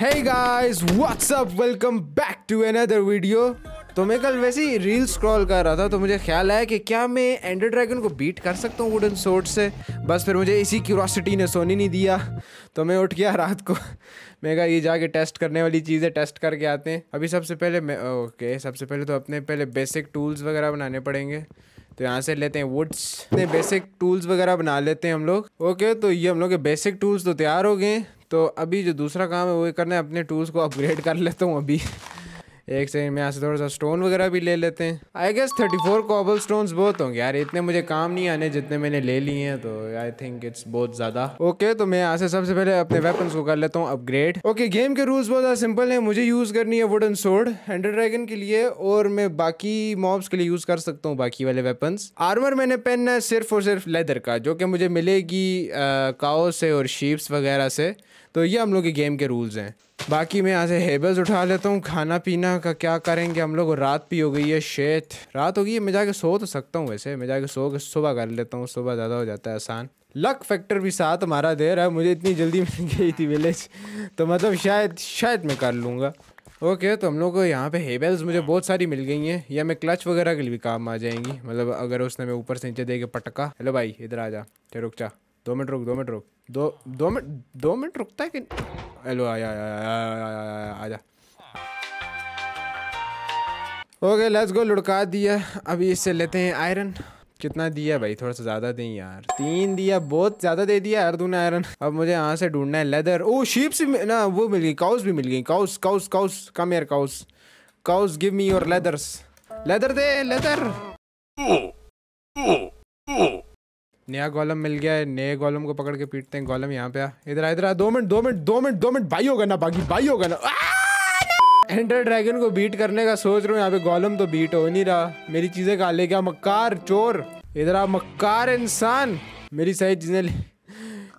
Hey guys, what's up? Welcome back to another video. तो मैं कल वैसे ही रील स्क्रॉल कर रहा था तो मुझे ख्याल आया कि क्या मैं एंडर ड्रैगन को बीट कर सकता हूँ वुडन सोर्ड से बस फिर मुझे इसी क्यूरोसिटी ने सोने नहीं दिया तो मैं उठ गया रात को मैं कहा ये जाके टेस्ट करने वाली चीज़ें टेस्ट करके आते हैं अभी सबसे पहले मैं ओके सबसे पहले तो अपने पहले बेसिक टूल्स वगैरह बनाने पड़ेंगे तो यहाँ से लेते हैं वुड्स बेसिक टूल्स वगैरह बना लेते हैं हम लोग ओके तो ये हम लोग के बेसिक टूल्स तो तैयार हो गए तो अभी जो दूसरा काम है वो करना है अपने टूल्स को अपग्रेड कर लेता हूँ अभी एक सेकंड में यहाँ से थोड़ा सा स्टोन वगैरह भी ले लेते हैं I guess thirty four cobblestones बहुत होंगे यार इतने मुझे काम नहीं आने जितने मैंने ले लिए हैं तो आई थिंक इट्स बहुत ज़्यादा ओके okay, तो मैं यहाँ से सबसे पहले अपने वेपन्स को कर लेता हूँ अपग्रेड ओके okay, गेम के रूल्स बहुत ज़्यादा सिंपल हैं मुझे यूज़ करनी है वुडन सोड हंड्रेड ड्रैगन के लिए और मैं बाकी मॉब्स के लिए यूज़ कर सकता हूँ बाकी वाले वेपन्स आर्मर मैंने पहनना है सिर्फ और सिर्फ लेदर का जो कि मुझे मिलेगी काओ से और शीप्स वगैरह से तो ये हम लोग के गेम के रूल्स हैं बाकी मैं यहाँ से हेबल्स उठा लेता हूँ खाना पीना का क्या करेंगे हम लोग रात भी हो गई है शेत रात हो गई है मैं जाके सो तो सकता हूँ वैसे मैं जाके सो के सुबह कर लेता हूँ सुबह ज़्यादा हो जाता है आसान लक फैक्टर भी साथ हमारा दे रहा है मुझे इतनी जल्दी मिल गई थी विलेज तो मतलब शायद शायद मैं कर लूँगा ओके तो हम लोग को यहाँ पे हेबल्स मुझे बहुत सारी मिल गई हैं या मैं क्लच वगैरह के लिए भी काम आ जाएंगी मतलब अगर उसने मैं ऊपर से नीचे दे के पटका हेलो भाई इधर आ जा रुक जा दो मिनट रुक दो मिनट रुक दो दो मिनट दो मिनट रुकता है कि हेलो आया आजा ओके लेट्स गो लुढ़का दिया अभी इससे लेते हैं आयरन कितना दिया भाई थोड़ा सा ज़्यादा दें यार तीन दिया बहुत ज़्यादा दे दिया यार तूने आयरन अब मुझे यहाँ से ढूंढना है लेदर ओ शीप से ना वो मिल गई काउस भी मिल गई काउस काउस काउस कम यार cows cows give me your leathers leather दे लेदर नया गोलम मिल गया है नए गोलम को पकड़ के पीटते हैं गोलम यहाँ पे आ इधर इधर आ दो मिनट दो मिनट दो मिनट दो मिनट भाई होगा ना बाकी भाई होगा ना एंटर ड्रैगन को बीट करने का सोच रहा हूँ यहाँ पे गोलम तो बीट हो नहीं रहा मेरी चीजें कहा ले गया मक्कार चोर इधर आ मक्कार इंसान मेरी सही चीजें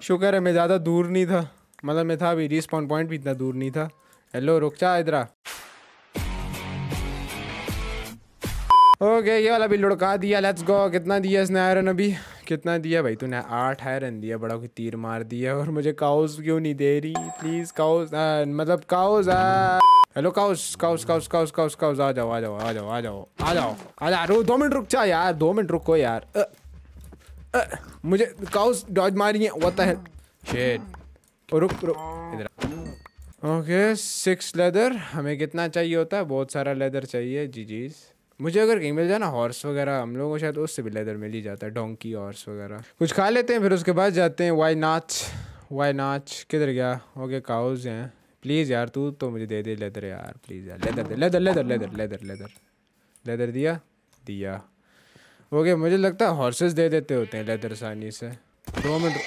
शुक्र है मैं ज़्यादा दूर नहीं था मतलब मैं था अभी रिस्पॉन्ड पॉइंट भी इतना दूर नहीं था हेलो रुक जा इधरा ओके ये वाला भी लुड़का दिया लेट्स गो कितना दिया इसने आयरन अभी कितना दिया भाई तूने आठ आयरन दिया बड़ा कोई तीर मार दिया और मुझे काउस क्यों नहीं दे रही प्लीज़ काउस मतलब cows hello cows cows cows cows cows cows आ जाओ आ जाओ आ जाओ आ जाओ आ जाओ आ जाओ रो दो मिनट रुक जा यार दो मिनट रुको यार मुझे काउस डॉज मारी है होता है शेट रुक रुक इधर ओके सिक्स लेदर हमें कितना चाहिए होता है बहुत सारा लेदर चाहिए जी जीज़ मुझे अगर कहीं मिल जाए ना हॉर्स वगैरह हम लोगों को शायद उससे भी लेदर मिल ही जाता है डोंकी हॉर्स वगैरह कुछ खा लेते हैं फिर उसके बाद जाते हैं वाई नाच वाई नाच किधर गया ओके काउज हैं प्लीज़ यार तू तो मुझे दे दे लेदर यार प्लीज़ यार लेदर दे leather leather leather leather leather leather दिया दिया ओके मुझे लगता है हॉर्सेस दे देते होते हैं लेदर आसानी से दो मिनट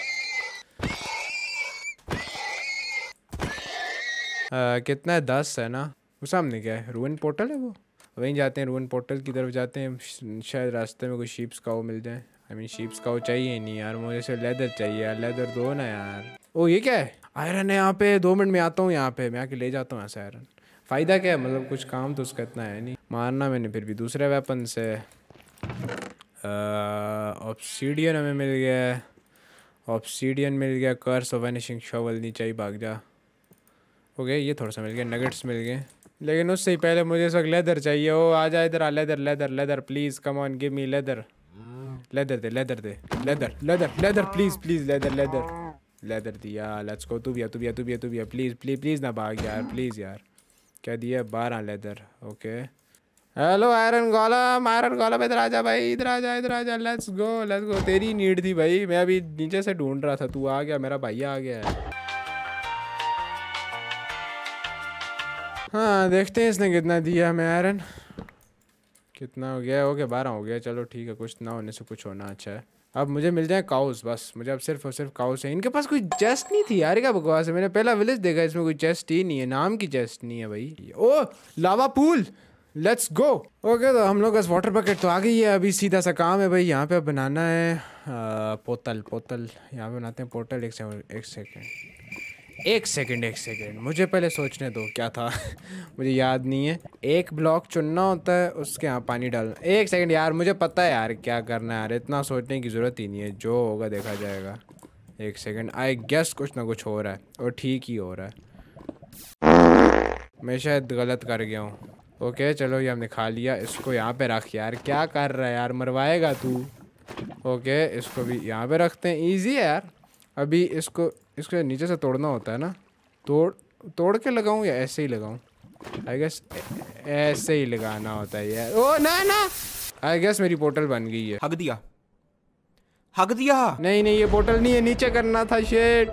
कितना है दस है ना वो सामने क्या है रूइन पोर्टल है वो वहीं जाते हैं रोहन पोर्टल की तरफ जाते हैं शायद रास्ते में कोई शीप्स काओ मिल जाए आई मीन शीप्स काओ चाहिए नहीं यार मुझे सिर्फ लेदर चाहिए यार लेदर दो ना यार ओ ये क्या है आयरन है यहाँ पे दो मिनट में आता हूँ यहाँ पे मैं आके ले जाता हूँ ऐसा आयरन फ़ायदा क्या है मतलब कुछ काम तो उसका इतना है नहीं मारना मैंने फिर भी दूसरे वेपन से ऑप्सीडियन हमें मिल गया ऑप्सीडियन मिल गया कर्स और एनिशिंग शॉवल नीचे ही भाग जा ओके ये थोड़ा सा मिल गया नगेट्स मिल गए लेकिन उससे पहले मुझे इस वक्त लेदर चाहिए ओ आ जा इधर आ leather leather leather please come on give me leather leather दे लेदर दे leather leather leather please please leather leather leather दिया लेट्स गो तू भी तू भी तू भी तू भी प्लीज प्लीज प्लीज ना भाग यार प्लीज यार क्या दिया बारह leather okay hello iron golem iron golem इधर आजा भाई इधर आजा इधर आजा लेट्स गो लेट्स गो तेरी नीड थी भाई मैं अभी नीचे से ढूंढ रहा था तू आ गया मेरा भाई आ गया है हाँ देखते हैं इसने कितना दिया हमें आयरन कितना हो गया हो गया बारह हो गया चलो ठीक है कुछ ना होने से कुछ होना अच्छा है अब मुझे मिल जाए काउस बस मुझे अब सिर्फ और सिर्फ काउस है इनके पास कोई चेस्ट नहीं थी यार क्या बकवास है मैंने पहला विलेज देखा इसमें कोई चेस्ट ही नहीं है नाम की चेस्ट नहीं है भाई ओ lava pool let's go okay तो हम लोग बस वाटर बकेट तो आ गई है अभी सीधा सा काम है भाई यहाँ पे बनाना है आ, पोतल पोतल यहाँ पे बनाते हैं पोटल एक सेकेंड एक सेकेंड एक सेकंड एक सेकंड मुझे पहले सोचने दो क्या था मुझे याद नहीं है एक ब्लॉक चुनना होता है उसके यहाँ पानी डालना एक सेकंड यार मुझे पता है यार क्या करना है यार इतना सोचने की ज़रूरत ही नहीं है जो होगा देखा जाएगा एक सेकंड आई गेस कुछ ना कुछ हो रहा है और ठीक ही हो रहा है मैं शायद गलत कर गया हूँ ओके चलो ये हमने खा लिया इसको यहाँ पे रख यार क्या कर रहा है यार मरवाएगा तू ओके इसको भी यहाँ पे रखते हैं ईजी है यार अभी इसको इसको नीचे से तोड़ना होता है ना तोड़ तोड़ के लगाऊँ या ऐसे ही लगाऊँ आई गेस ऐसे ही लगाना होता है यार ओ ना ना आई गेस मेरी पोर्टल बन गई है हक दिया हक दिया नहीं नहीं ये पोर्टल नहीं है नीचे करना था शेट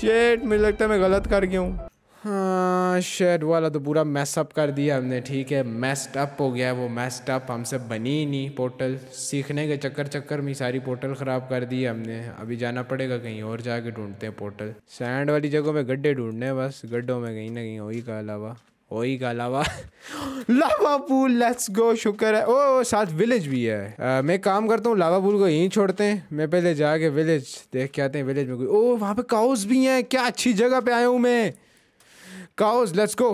शेट मुझे लगता है मैं गलत कर गया हूँ हाँ शेड वाला तो पूरा मैसअप कर दिया हमने ठीक है मैस्ड अप हो गया वो मैस्ड अप हमसे बनी ही नहीं पोर्टल सीखने के चक्कर चक्कर में सारी पोर्टल ख़राब कर दी हमने अभी जाना पड़ेगा कहीं और जाके ढूंढते हैं पोर्टल सैंड वाली जगहों में गड्ढे ढूंढने हैं बस गड्ढों में कहीं ना कहीं वही का अलावा वही का अलावा लावा पूल लेट्स गो शुक्र है ओ साथ विलेज भी है आ, मैं काम करता हूँ लावा पूल को यहीं छोड़ते हैं मैं पहले जाके विलेज देख के आते हैं विलेज में कोई ओ वहाँ पे काउस भी हैं क्या अच्छी जगह पे आया हूँ मैं काउस लेट्स गो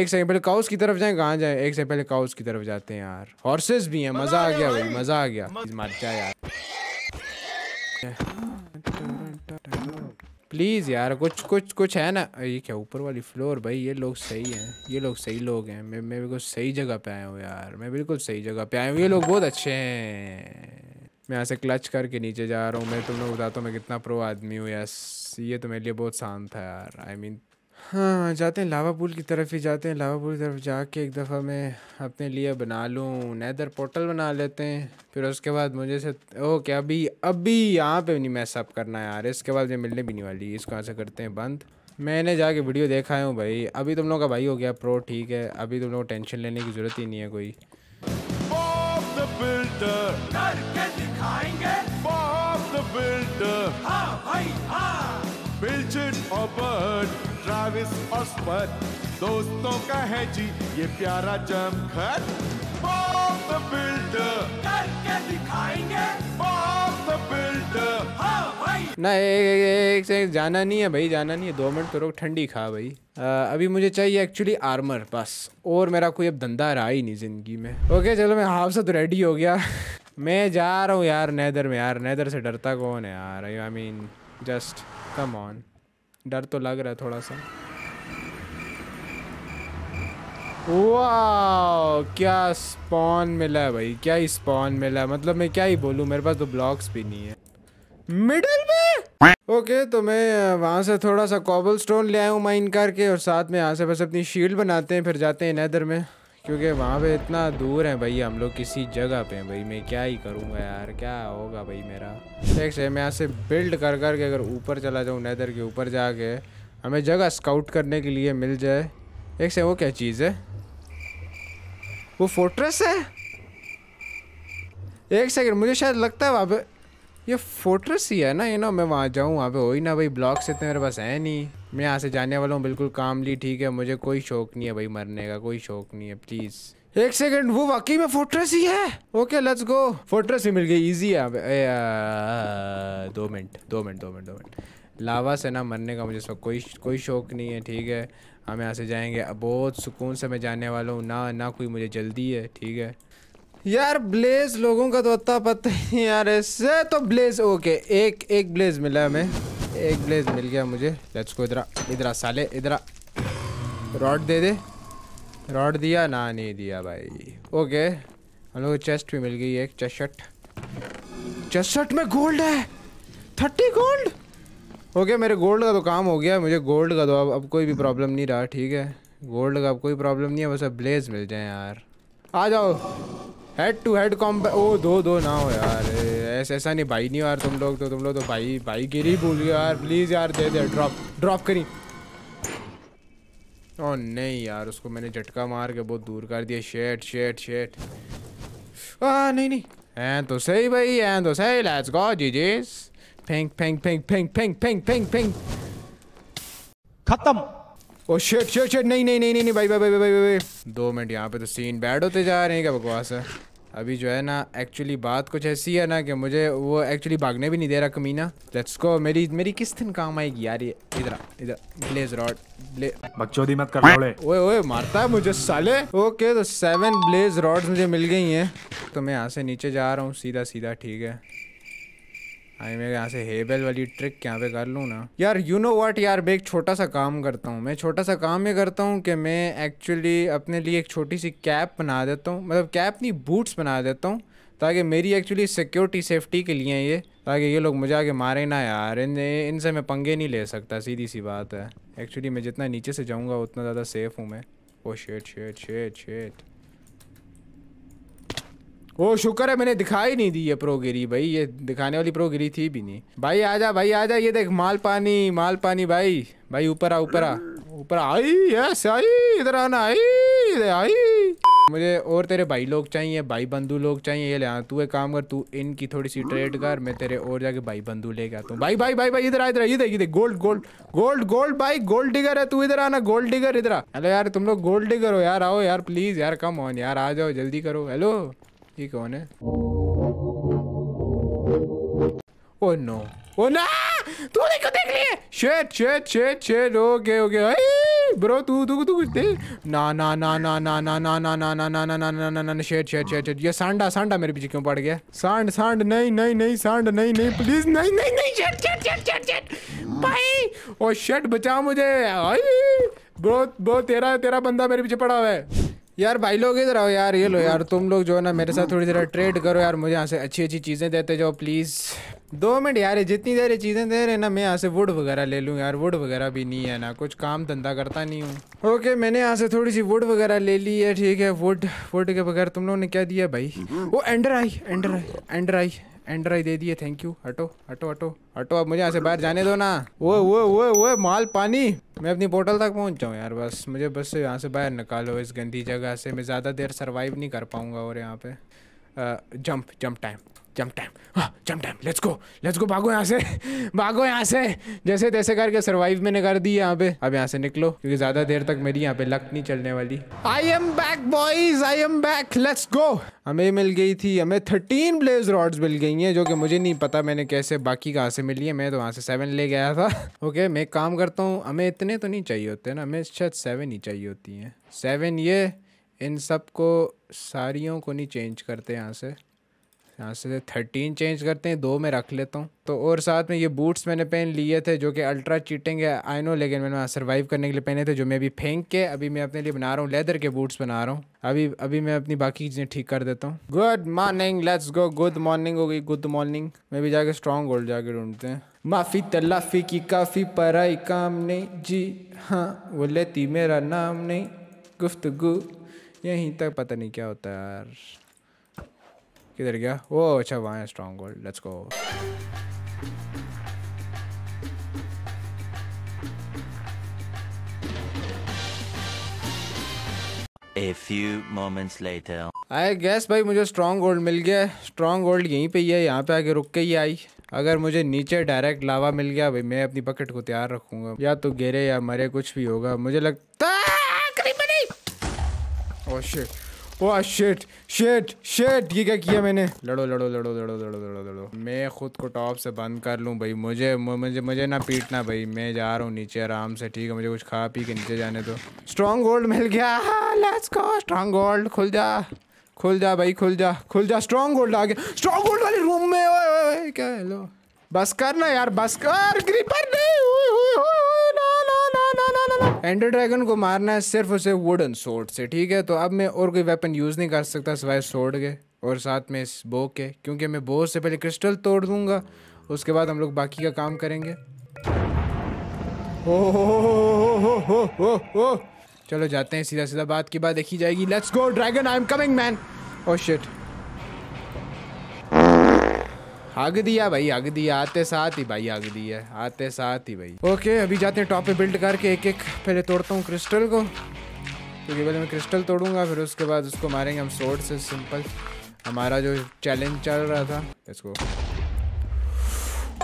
एक सेकंड पहले काउस की तरफ जाए कहाँ जाए एक सेकंड पहले काउस की तरफ जाते हैं यार हॉर्सेस भी हैं मजा आ गया भाई मजा आ गया मर जा यार प्लीज़ यार कुछ कुछ कुछ है ना ये क्या ऊपर वाली फ्लोर भाई ये लोग सही हैं ये लोग सही लोग हैं मैं मैं बिल्कुल सही जगह पे आया हूँ यार मैं बिल्कुल सही जगह पे आया हूँ ये लोग बहुत अच्छे हैं मैं यहाँ से क्लच करके नीचे जा रहा हूँ मैं तुम्हें बताता हूँ तो मैं कितना प्रो आदमी हूँ यस ये तो मेरे लिए बहुत शांत था यार आई I मीन mean, हाँ जाते हैं लावा पूल की तरफ ही जाते हैं लावा पूल की तरफ जाके एक दफ़ा मैं अपने लिए बना लूँ नैदर पोर्टल बना लेते हैं फिर उसके बाद मुझे से ओके अभी अभी यहाँ पे नहीं मैसअप करना है यार इसके बाद मुझे मिलने भी नहीं वाली इसको ऐसा करते हैं बंद मैंने जाके वीडियो देखा हूँ भाई अभी तुम लोग का भाई हो गया प्रो ठीक है अभी तुम लोग टेंशन लेने की ज़रूरत ही नहीं है कोई Built हाँ, हाँ। it or सर्विस और स्पर दोस्तों का है जी ये प्यारा जमखर बॉब द बिल्डर करके दिखाएंगे बॉम्ब द बिल्डर ना एक एक, एक से जाना नहीं है भाई जाना नहीं है दो मिनट तो रोक ठंडी खा भाई आ, अभी मुझे चाहिए एक्चुअली आर्मर बस और मेरा कोई अब धंधा रहा ही नहीं ज़िंदगी में ओके चलो मैं हाफ से तो रेडी हो गया मैं जा रहा हूँ यार नैदर में यार नैदर से डरता कौन है यार I mean just come on डर तो लग रहा है थोड़ा सा वाह क्या स्पॉन मिला है भाई क्या स्पॉन मिला है मतलब मैं क्या ही बोलूं मेरे पास तो ब्लॉक्स भी नहीं है मिडल में ओके okay, तो मैं वहां से थोड़ा सा कॉबल स्टोन ले आया हूँ माइन करके और साथ में यहाँ से बस अपनी शील्ड बनाते हैं फिर जाते हैं नैदर में क्योंकि वहाँ पे इतना दूर है भाई हम लोग किसी जगह पे हैं भाई मैं क्या ही करूँगा यार क्या होगा भाई मेरा ठीक से मैं यहाँ से बिल्ड कर कर के अगर ऊपर चला जाऊँ नैदर के ऊपर जाके हमें जगह स्काउट करने के लिए मिल जाए एक से वो क्या चीज़ है वो फोर्ट्रेस है एक सेकंड मुझे शायद लगता है वहाँ पे ये फोर्ट्रेस ही है ना ये ना मैं वहाँ जाऊँ वहाँ पे हो ही ना भाई ब्लॉक्स इतने मेरे पास है नहीं मैं यहाँ से जाने वाला हूँ बिल्कुल कामली ठीक है मुझे कोई शौक नहीं है भाई मरने का कोई शौक नहीं है प्लीज एक सेकंड वो वाकई में फोर्ट्रेस ही है ओके लेट्स गो फोर्ट्रेस ही मिल गई इजी है दो मिनट दो मिनट दो मिनट दो मिनट लावा से ना मरने का मुझे सब कोई कोई शौक नहीं है ठीक है हम यहाँ से जाएंगे बहुत सुकून से मैं जाने वाला हूँ ना ना कोई मुझे जल्दी है ठीक है यार ब्लेज लोगों का तो अता पता ही यार ऐसे तो ब्लेज ओके एक एक ब्लेज मिला हमें एक ब्लेज मिल गया मुझे लेट्स को इधर इधर साले इधर रॉड दे दे रॉड दिया ना नहीं दिया भाई ओके हम लोग चेस्ट भी मिल गई एक चेस्ट चेस्ट में गोल्ड है थर्टी गोल्ड ओके मेरे गोल्ड का तो काम हो गया मुझे गोल्ड का तो अब अब कोई भी प्रॉब्लम नहीं रहा ठीक है गोल्ड का अब कोई प्रॉब्लम नहीं है बस अब ब्लेज मिल जाए यार आ जाओ हेड टू हेड कॉम्प ओ दो दो ना हो यार ऐसा ऐसा नहीं भाई नहीं यार तुम लोग तो तुम लोग तो भाई भाई गिरी भूल गए यार प्लीज़ यार दे दे ड्रॉप ड्रॉप करी ओ oh, नहीं यार उसको मैंने झटका मार के बहुत दूर कर दिया शेट शेट शेट आ नहीं नहीं हैं तो सही भाई हैं तो सही लेट्स गो जी जीजेस pink pink pink pink pink pink pink pink खत्म ओ शेट शेट शेट नहीं नहीं नहीं नहीं भाई भाई भाई भाई भाई दो मिनट यहाँ पे तो सीन बैड होते जा रहे हैं क्या बकवास है अभी जो है ना एक्चुअली बात कुछ ऐसी है ना कि मुझे वो एक्चुअली भागने भी नहीं दे रहा कमीना लेट्स गो मेरी मेरी किस दिन काम आएगी यार ये इधर इधर ब्लेज रॉड ब्ले बकचोदी मत कर ओए ओए मारता है मुझे साले ओके तो सेवन ब्लेज रॉड्स मुझे मिल गई हैं तो मैं यहाँ से नीचे जा रहा हूँ सीधा सीधा ठीक है आई मैं यहाँ से हेबल वाली ट्रिक यहाँ पे कर लूँ ना यार यू नो व्हाट यार मैं एक छोटा सा काम करता हूँ मैं छोटा सा काम ये करता हूँ कि मैं एक्चुअली अपने लिए एक छोटी सी कैप बना देता हूँ मतलब कैप नहीं बूट्स बना देता हूँ ताकि मेरी एक्चुअली सिक्योरिटी सेफ्टी के लिए ये ताकि ये लोग मुझे आगे मारे ना यार इन इनसे मैं पंगे नहीं ले सकता सीधी सी बात है एक्चुअली मैं जितना नीचे से जाऊँगा उतना ज़्यादा सेफ़ हूँ मैं ओ शेट शेट शेट शेट वो शुक्र है मैंने दिखाई नहीं दी ये प्रोगिरी भाई ये दिखाने वाली प्रोगिरी थी भी नहीं भाई आजा भाई आजा ये देख माल पानी माल पानी भाई भाई ऊपर आ ऊपर आ ऊपर आई यस आई इधर आना आई आई मुझे और तेरे भाई लोग चाहिए भाई बंधु लोग चाहिए ये ले आ तू एक काम कर तू इनकी थोड़ी सी ट्रेड कर मैं तेरे और जाके भाई बंधु लेके आता हूँ भाई भाई भाई भाई इधर आ इधर इधर इधर गोल्ड गोल्ड गोल्ड गोल्ड भाई गोल्ड डिगर है तू इधर आना गोल्ड डिगर इधर हेलो यार तुम लोग गोल्ड डिगर हो यार आओ यार प्लीज यार कम ऑन यार आ जाओ जल्दी करो हेलो ये कौन है ओ नो ओ ना तूने क्यों देख लिए shit shit shit shit okay okay bro तू तू तू कुछ दे ना ना ना ना ना ना ना ना ना ना ना ना ना ना ना ना शेट शेट शेट शेट ये सांडा सांडा मेरे पीछे क्यों पड़ गया सांड सांड नहीं नहीं नहीं सांड नहीं नहीं प्लीज नहीं नहीं नहीं शेट शेट शेट शेट शेट भाई ओ शेट बचा मुझे ब्रो ब्रो तेरा तेरा बंदा मेरे पीछे पड़ा हुआ है यार भाई लोग इधर आओ यार ये लो यार तुम लोग जो है ना मेरे साथ थोड़ी देर ट्रेड करो यार मुझे यहाँ से अच्छी अच्छी चीज़ें देते जाओ प्लीज़ दो मिनट यार जितनी देर ये चीज़ें दे रहे ना मैं यहाँ से वुड वगैरह ले लूँ यार वुड वगैरह भी नहीं है ना कुछ काम धंधा करता नहीं हूँ ओके मैंने यहाँ से थोड़ी सी वुड वगैरह ले ली है ठीक है वुड वुड के बगैर तुम लोगों ने क्या दिया भाई हम्म। वो ender eye ender eye ender eye एंड्राई दे दिए थैंक यू हटो हटो हटो हटो अब मुझे यहाँ से बाहर जाने दो ना वो वो वो वो माल पानी मैं अपनी बोटल तक पहुँच जाऊँ यार बस मुझे बस यहाँ से बाहर निकालो इस गंदी जगह से मैं ज़्यादा देर सर्वाइव नहीं कर पाऊँगा और यहाँ पे jump jump time jump time हाँ jump time let's go let's go भागो यहाँ से भागो यहाँ से जैसे तैसे करके सरवाइव मैंने कर दी यहाँ पे अब यहाँ से निकलो क्योंकि ज्यादा देर तक मेरी यहाँ पे लक नहीं चलने वाली I am back boys I am back let's go हमें मिल गई थी हमें थर्टीन ब्लेज रॉड्स मिल गई हैं जो कि मुझे नहीं पता मैंने कैसे बाकी कहाँ से मिली है मैं तो वहाँ से सेवन ले गया था ओके okay, मैं काम करता हूँ हमें इतने तो नहीं चाहिए होते ना हमें शायद सेवन ही चाहिए होती हैं सेवन ये इन सब को सारियों को नहीं चेंज करते यहाँ से यहाँ से थर्टीन चेंज करते हैं दो में रख लेता हूँ तो और साथ में ये बूट्स मैंने पहन लिए थे जो कि अल्ट्रा चीटिंग है आई नो लेकिन मैंने वहाँ सर्वाइव करने के लिए पहने थे जो मैं अभी फेंक के अभी मैं अपने लिए बना रहा हूँ लेदर के बूट्स बना रहा हूँ अभी अभी मैं अपनी बाकी चीज़ें ठीक कर देता हूँ good morning let's go good morning हो गई गुड मॉर्निंग मैं भी जाके स्ट्रॉन्ग गोल्ड जाके ढूंढते हैं माफ़ी तलाफ़ी की काफ़ी पराई काम नहीं जी हाँ वो लेती मेरा नाम नहीं गुफ्तगु यहीं तक पता नहीं क्या होता यार किधर गया वो अच्छा वहाँ है strong gold let's go A few moments later. I guess भाई मुझे स्ट्रॉन्ग गोल्ड मिल गया स्ट्रॉन्ग गोल्ड यहीं पे ही है यहाँ पे आके रुक के ही आई अगर मुझे नीचे डायरेक्ट लावा मिल गया भाई मैं अपनी बकेट को तैयार रखूंगा या तो गिरे या मरे कुछ भी होगा मुझे लगता shit oh shit shit shit ये क्या किया मैंने लड़ो लड़ो लड़ो लड़ो लड़ो लड़ो लड़ो मैं खुद को टॉप से बंद कर लूं भाई मुझे मुझे मुझे ना पीटना भाई मैं जा रहा हूं नीचे आराम से ठीक है मुझे कुछ खा पी के नीचे जाने दो स्ट्रॉन्ग गोल्ड मिल गया लेट्स गो स्ट्रॉन्ग गोल्ड खुल जा खुल जा भाई खुल जा खुल जा स्ट्रॉन्ग गोल्ड आ गया स्ट्रॉन्ग गोल्ड वाले रूम में ओए ओए क्या हेलो बस कर ना यार बस कर ग्रीपर नहीं एंडर ड्रैगन को मारना है सिर्फ उसे वुडन सोर्ड से ठीक है तो अब मैं और कोई वेपन यूज़ नहीं कर सकता सिवाय सोर्ड के और साथ में इस बो के क्योंकि मैं बो से पहले क्रिस्टल तोड़ दूंगा उसके बाद हम लोग बाकी का काम करेंगे चलो जाते हैं सीधा सीधा बात की बात देखी जाएगी let's go dragon I am coming man oh shit आग दिया भाई आग दिया आते साथ ही भाई आग दिया आते साथ ही भाई ओके अभी जाते हैं टॉप पे बिल्ड करके एक एक पहले तोड़ता हूँ क्रिस्टल को क्योंकि पहले मैं क्रिस्टल तोड़ूंगा फिर उसके बाद उसको मारेंगे हम शोर्ट से सिंपल हमारा जो चैलेंज चल रहा था इसको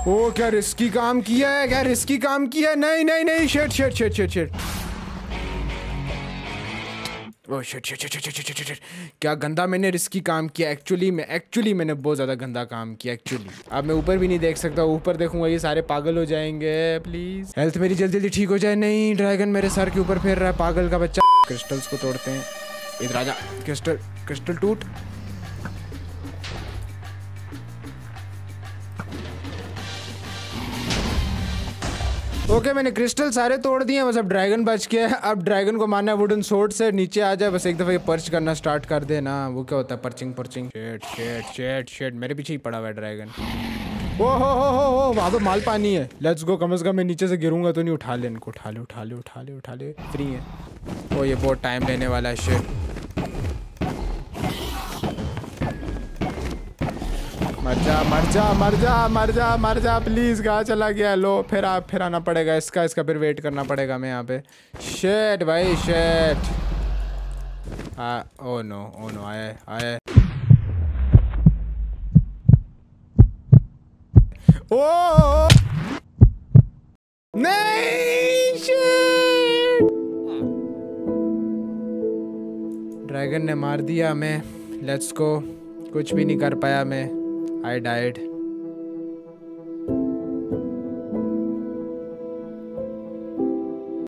ओ oh, क्या रिस्की काम किया है क्या रिस्की काम किया है नहीं नहीं नहीं shit shit shit shit shit oh shit shit shit shit shit shit क्या गंदा मैंने रिस्की काम किया एक्चुअली मैं एक्चुअली मैंने बहुत ज़्यादा गंदा काम किया एक्चुअली अब मैं ऊपर भी नहीं देख सकता ऊपर देखूंगा ये सारे पागल हो जाएंगे प्लीज़ हेल्थ मेरी जल्दी जल्दी ठीक हो जाए नहीं ड्रैगन मेरे सर के ऊपर फेर रहा है पागल का बच्चा क्रिस्टल्स को तोड़ते हैं इधर राजा क्रिस्टल क्रिस्टल टूट ओके मैंने क्रिस्टल सारे तोड़ दिए बस अब ड्रैगन बच के अब ड्रैगन को मारना वुडन सोट से नीचे आ जाए बस एक दफा ये पर्च करना स्टार्ट कर देना वो क्या होता है पर्चिंग पर्चिंग शेट शेट शेट शेट मेरे पीछे ही पड़ा हुआ है ड्रैगन ओ हो हो हो हो वहाँ पे माल पानी है लेट्स गो कम से कम मैं नीचे से गिरूंगा तो नहीं उठा ले इनको उठा ले उठा ले उठा ले उठा ले फ्री है ओ ये बहुत टाइम लेने वाला है शेट मर जा मर जा मर जा मर जा मर जा प्लीज़ कहा चला गया लो फिर आप फिर आना पड़ेगा इसका इसका फिर वेट करना पड़ेगा मैं यहाँ पे शेट भाई शेट ओ नो ओ नो आए आए ओ ड्रैगन ने मार दिया मैं लेट्स को कुछ भी नहीं कर पाया मैं I died